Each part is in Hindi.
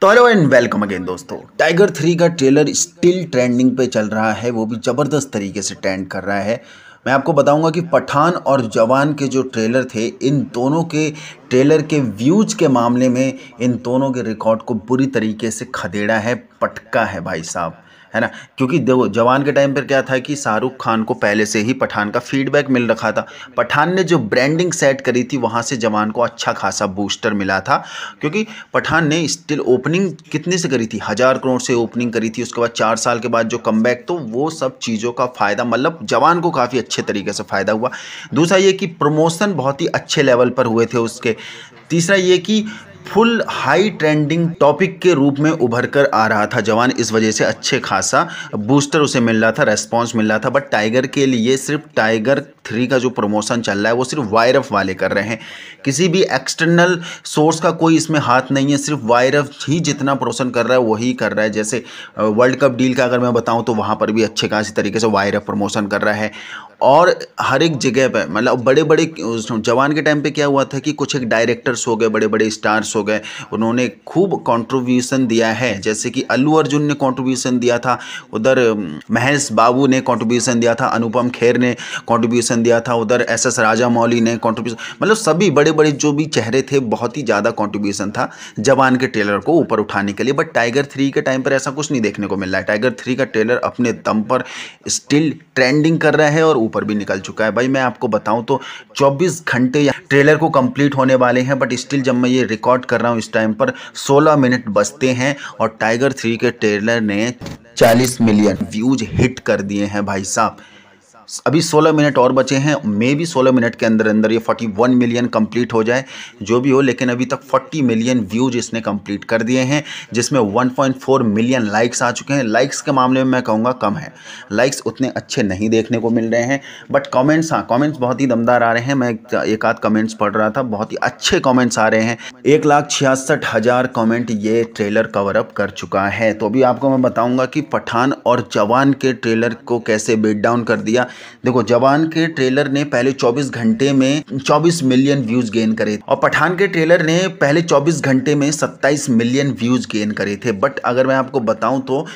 तो हेलो एंड वेलकम अगेन दोस्तों टाइगर थ्री का ट्रेलर स्टिल ट्रेंडिंग पे चल रहा है वो भी ज़बरदस्त तरीके से ट्रेंड कर रहा है मैं आपको बताऊंगा कि पठान और जवान के जो ट्रेलर थे इन दोनों के ट्रेलर के व्यूज के मामले में इन दोनों के रिकॉर्ड को बुरी तरीके से खदेड़ा है पटका है भाई साहब है ना क्योंकि देखो जवान के टाइम पर क्या था कि शाहरुख खान को पहले से ही पठान का फीडबैक मिल रखा था पठान ने जो ब्रांडिंग सेट करी थी वहाँ से जवान को अच्छा खासा बूस्टर मिला था क्योंकि पठान ने स्टिल ओपनिंग कितने से करी थी हज़ार करोड़ से ओपनिंग करी थी उसके बाद चार साल के बाद जो कम तो वो सब चीज़ों का फ़ायदा मतलब जवान को काफ़ी अच्छे तरीके से फ़ायदा हुआ दूसरा ये कि प्रमोशन बहुत ही अच्छे लेवल पर हुए थे उसके तीसरा ये कि फुल हाई ट्रेंडिंग टॉपिक के रूप में उभर कर आ रहा था जवान इस वजह से अच्छे खासा बूस्टर उसे मिल रहा था रेस्पॉन्स मिल रहा था बट टाइगर के लिए सिर्फ टाइगर थ्री का जो प्रमोशन चल रहा है वो सिर्फ वायरफ वाले कर रहे हैं किसी भी एक्सटर्नल सोर्स का कोई इसमें हाथ नहीं है सिर्फ वायरफ ही जितना प्रमोशन कर रहा है वही कर रहा है जैसे वर्ल्ड कप डील का अगर मैं बताऊँ तो वहाँ पर भी अच्छे खासी तरीके से वायरफ प्रमोशन कर रहा है और हर एक जगह पर मतलब बड़े बड़े जवान के टाइम पर क्या हुआ था कि कुछ एक डायरेक्टर्स हो गए बड़े बड़े स्टार्स हो गए उन्होंने खूब कॉन्ट्रीब्यूशन दिया है जैसे कि अल्लू अर्जुन ने कॉन्ट्रीब्यूशन दिया था उधर महेश बाबू ने कॉन्ट्रीब्यूशन दिया था अनुपम खेर ने कॉन्ट्रीब्यूशन कॉन्ट्रीब्यूशन दिया था उधर एस एस राजा मौली ने कॉन्ट्रीब्यूशन मतलब सभी बड़े बड़े जो भी चेहरे थे बहुत ही ज़्यादा कॉन्ट्रीब्यूशन था जवान के ट्रेलर को ऊपर उठाने के लिए बट टाइगर थ्री के टाइम पर ऐसा कुछ नहीं देखने को मिल रहा है टाइगर थ्री का ट्रेलर अपने दम पर स्टिल ट्रेंडिंग कर रहा है और ऊपर भी निकल चुका है भाई मैं आपको बताऊँ तो चौबीस घंटे ट्रेलर को कम्प्लीट होने वाले हैं बट स्टिल जब मैं ये रिकॉर्ड कर रहा हूँ इस टाइम पर सोलह मिनट बचते हैं और टाइगर थ्री के ट्रेलर ने 40 मिलियन व्यूज हिट कर दिए हैं भाई साहब अभी 16 मिनट और बचे हैं मे भी 16 मिनट के अंदर अंदर ये 41 मिलियन कंप्लीट हो जाए जो भी हो लेकिन अभी तक 40 मिलियन व्यूज इसने कंप्लीट कर दिए हैं जिसमें 1.4 मिलियन लाइक्स आ चुके हैं लाइक्स के मामले में मैं कहूँगा कम है लाइक्स उतने अच्छे नहीं देखने को मिल रहे हैं बट कॉमेंट्स हाँ कॉमेंट्स बहुत ही दमदार आ रहे हैं मैं एक आध कमेंट्स पढ़ रहा था बहुत ही अच्छे कॉमेंट्स आ रहे हैं एक लाख छियासठ हज़ार कॉमेंट ये ट्रेलर कवर अप कर चुका है तो अभी आपको मैं बताऊँगा कि पठान और जवान के ट्रेलर को कैसे बेट डाउन कर दिया देखो जवान के ट्रेलर ने पहले 24 घंटे में 24 मिलियन व्यूज गेन करे और पठान के ट्रेलर ने पहले 24 घंटे में 27 मिलियन व्यूज गेन करे थे बट अगर मैं आपको बताऊं तो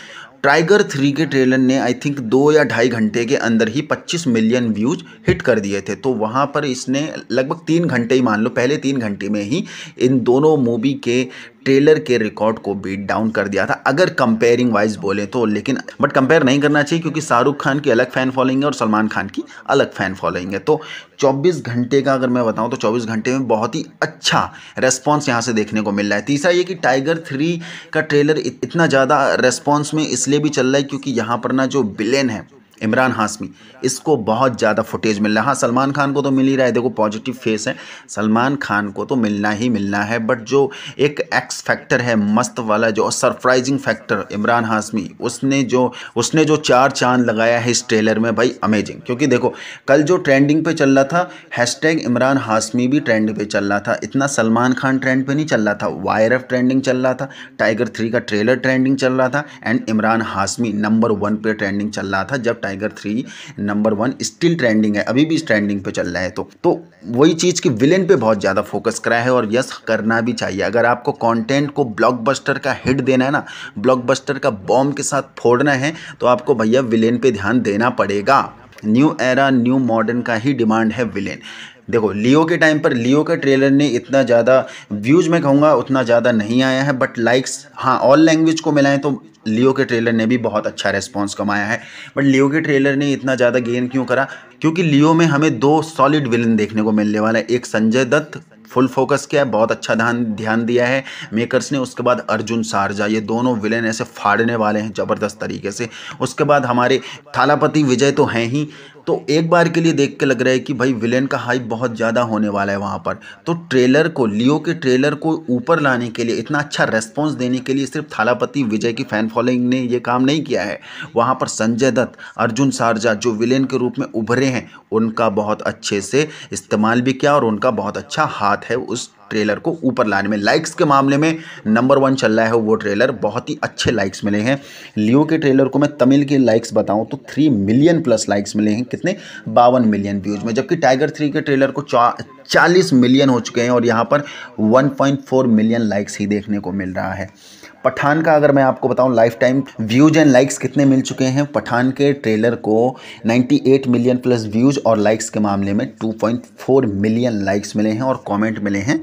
टाइगर थ्री के ट्रेलर ने आई थिंक दो या ढाई घंटे के अंदर ही 25 मिलियन व्यूज हिट कर दिए थे तो वहाँ पर इसने लगभग तीन घंटे ही मान लो पहले तीन घंटे में ही इन दोनों मूवी के ट्रेलर के रिकॉर्ड को बीट डाउन कर दिया था अगर कंपेयरिंग वाइज बोले तो लेकिन बट कंपेयर नहीं करना चाहिए क्योंकि शाहरुख खान की अलग फ़ैन फॉलोइंग है और सलमान खान की अलग फ़ैन फॉलोइंग है तो 24 घंटे का अगर मैं बताऊं तो 24 घंटे में बहुत ही अच्छा रेस्पॉन्स यहाँ से देखने को मिल रहा है तीसरा ये कि टाइगर थ्री का ट्रेलर इतना ज़्यादा रेस्पॉन्स में इसलिए भी चल रहा है क्योंकि यहाँ पर ना जो बिलेन है इमरान हाशमी इसको बहुत ज़्यादा फुटेज मिल रहा है हाँ सलमान खान को तो मिल ही रहा है देखो पॉजिटिव फेस है सलमान खान को तो मिलना ही मिलना है बट जो एक एक्स फैक्टर है मस्त वाला जो सरप्राइजिंग फैक्टर इमरान हाशमी उसने जो उसने जो चार चांद लगाया है इस ट्रेलर में भाई अमेजिंग क्योंकि देखो कल जो ट्रेंडिंग पे चल रहा था हैशटैग इमरान हाशमी भी ट्रेंड पर चल रहा था इतना सलमान खान ट्रेंड पर नहीं चल रहा था वाई ट्रेंडिंग चल रहा था टाइगर थ्री का ट्रेलर ट्रेंडिंग चल रहा था and Imran Hashmi number one पर ट्रेंडिंग चल रहा था जब Tiger three number one still trending है अभी भी इस ट्रेंडिंग पे चल रहा है तो तो वही चीज़ की विलेन पे बहुत ज़्यादा फोकस करा है और यस करना भी चाहिए अगर आपको कंटेंट को ब्लॉकबस्टर का हिट देना है ना ब्लॉकबस्टर का बॉम्ब के साथ फोड़ना है तो आपको भैया विलेन पे ध्यान देना पड़ेगा न्यू एरा न्यू मॉडर्न का ही डिमांड है विलेन देखो लियो के टाइम पर लियो के ट्रेलर ने इतना ज़्यादा व्यूज़ मैं कहूँगा उतना ज़्यादा नहीं आया है बट लाइक्स हाँ ऑल लैंग्वेज को मिलाएं तो लियो के ट्रेलर ने भी बहुत अच्छा रेस्पॉन्स कमाया है बट लियो के ट्रेलर ने इतना ज़्यादा गेन क्यों करा क्योंकि लियो में हमें दो सॉलिड विलन देखने को मिलने वाला है एक संजय दत्त फुल फोकस किया है बहुत अच्छा ध्यान ध्यान दिया है मेकर्स ने उसके बाद अर्जुन सारजा ये दोनों विलेन ऐसे फाड़ने वाले हैं ज़बरदस्त तरीके से उसके बाद हमारे थालापति विजय तो हैं ही तो एक बार के लिए देख के लग रहा है कि भाई विलेन का हाइप बहुत ज़्यादा होने वाला है वहाँ पर तो ट्रेलर को लियो के ट्रेलर को ऊपर लाने के लिए इतना अच्छा रेस्पॉन्स देने के लिए सिर्फ थालापति विजय की फ़ैन फॉलोइंग ने ये काम नहीं किया है वहाँ पर संजय दत्त अर्जुन सारजा जो विलेन के रूप में उभरे हैं उनका बहुत अच्छे से इस्तेमाल भी किया और उनका बहुत अच्छा हाथ है उस ट्रेलर को ऊपर लाने में लाइक्स के मामले में नंबर वन चल रहा है वो ट्रेलर बहुत ही अच्छे लाइक्स मिले हैं लियो के ट्रेलर को मैं तमिल के लाइक्स बताऊँ तो थ्री मिलियन प्लस लाइक्स मिले हैं कितने बावन मिलियन व्यूज़ में जबकि टाइगर थ्री के ट्रेलर को चालीस मिलियन हो चुके हैं और यहाँ पर वन मिलियन लाइक्स ही देखने को मिल रहा है पठान का अगर मैं आपको बताऊं life time views and likes कितने मिल चुके हैं पठान के ट्रेलर को 98 मिलियन प्लस व्यूज और लाइक्स के मामले में 2.4 मिलियन लाइक्स मिले हैं और कमेंट मिले हैं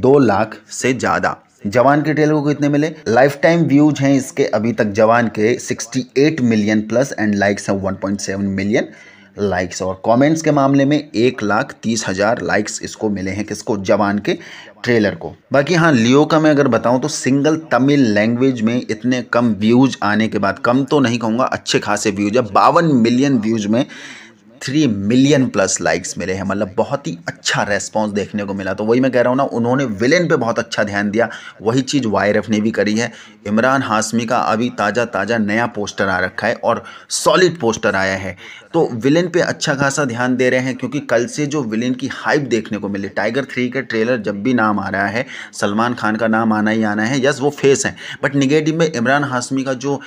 दो लाख से ज़्यादा जवान के ट्रेलर को कितने मिले लाइफ टाइम व्यूज हैं इसके अभी तक जवान के 68 मिलियन प्लस एंड लाइक्स हैं 1.7 मिलियन लाइक्स और कमेंट्स के मामले में एक लाख तीस हज़ार लाइक्स इसको मिले हैं किसको जवान के ट्रेलर को बाकी हाँ लियो का मैं अगर बताऊं तो सिंगल तमिल लैंग्वेज में इतने कम व्यूज़ आने के बाद कम तो नहीं कहूँगा अच्छे खासे व्यूज़ है बावन मिलियन व्यूज़ में थ्री मिलियन प्लस लाइक्स मिले हैं मतलब बहुत ही अच्छा रेस्पॉन्स देखने को मिला तो वही मैं कह रहा हूँ ना उन्होंने विलेन पे बहुत अच्छा ध्यान दिया वही चीज़ वाई ने भी करी है इमरान हाशमी का अभी ताज़ा ताज़ा नया पोस्टर आ रखा है और सॉलिड पोस्टर आया है तो विलेन पे अच्छा खासा ध्यान दे रहे हैं क्योंकि कल से जो विलेन की हाइप देखने को मिली टाइगर थ्री के ट्रेलर जब भी नाम आ रहा है सलमान खान का नाम आना ही आना है यस वो फेस हैं बट निगेटिव में इमरान हाशमी का जो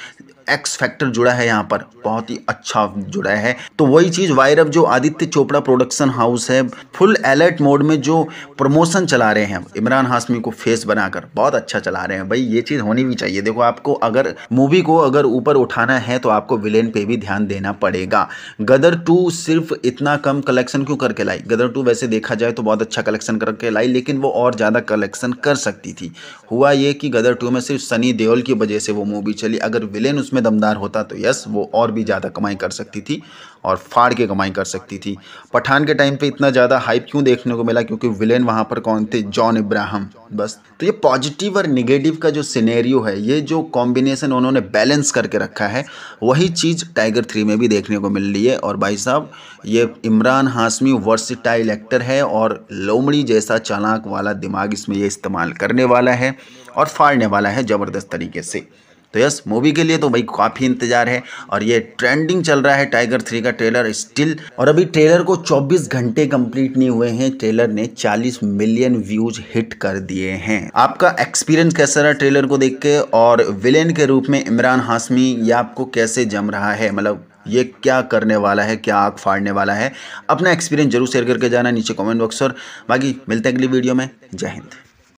एक्स फैक्टर जुड़ा है यहाँ पर बहुत ही अच्छा जुड़ा है तो वही चीज़ वायरव जो आदित्य चोपड़ा प्रोडक्शन हाउस है फुल अलर्ट मोड में जो प्रमोशन चला रहे हैं इमरान हाशमी को फेस बनाकर बहुत अच्छा चला रहे हैं भाई ये चीज़ होनी भी चाहिए देखो आपको अगर मूवी को अगर ऊपर उठाना है तो आपको विलेन पे भी ध्यान देना पड़ेगा गदर टू सिर्फ इतना कम कलेक्शन क्यों करके लाई गदर टू वैसे देखा जाए तो बहुत अच्छा कलेक्शन करके लाई लेकिन वो और ज़्यादा कलेक्शन कर सकती थी हुआ ये कि गदर टू में सिर्फ सनी देओल की वजह से वो मूवी चली अगर विलेन उसमें उसमें दमदार होता तो यस वो और भी ज़्यादा कमाई कर सकती थी और फाड़ के कमाई कर सकती थी पठान के टाइम पे इतना ज़्यादा हाइप क्यों देखने को मिला क्योंकि विलेन वहाँ पर कौन थे जॉन इब्राहम बस तो ये पॉजिटिव और निगेटिव का जो सिनेरियो है ये जो कॉम्बिनेशन उन्होंने बैलेंस करके रखा है वही चीज़ टाइगर थ्री में भी देखने को मिल रही है और भाई साहब ये इमरान हाशमी वर्सिटाइल एक्टर है और लोमड़ी जैसा चालाक वाला दिमाग इसमें ये इस्तेमाल करने वाला है और फाड़ने वाला है ज़बरदस्त तरीके से तो यस मूवी के लिए तो भाई काफ़ी इंतजार है और ये ट्रेंडिंग चल रहा है टाइगर थ्री का ट्रेलर स्टिल और अभी ट्रेलर को 24 घंटे कंप्लीट नहीं हुए हैं ट्रेलर ने 40 मिलियन व्यूज हिट कर दिए हैं आपका एक्सपीरियंस कैसा रहा ट्रेलर को देख के और विलेन के रूप में इमरान हाशमी ये आपको कैसे जम रहा है मतलब ये क्या करने वाला है क्या आग फाड़ने वाला है अपना एक्सपीरियंस जरूर शेयर करके जाना नीचे कॉमेंट बॉक्स और बाकी मिलते हैं अगली वीडियो में जय हिंद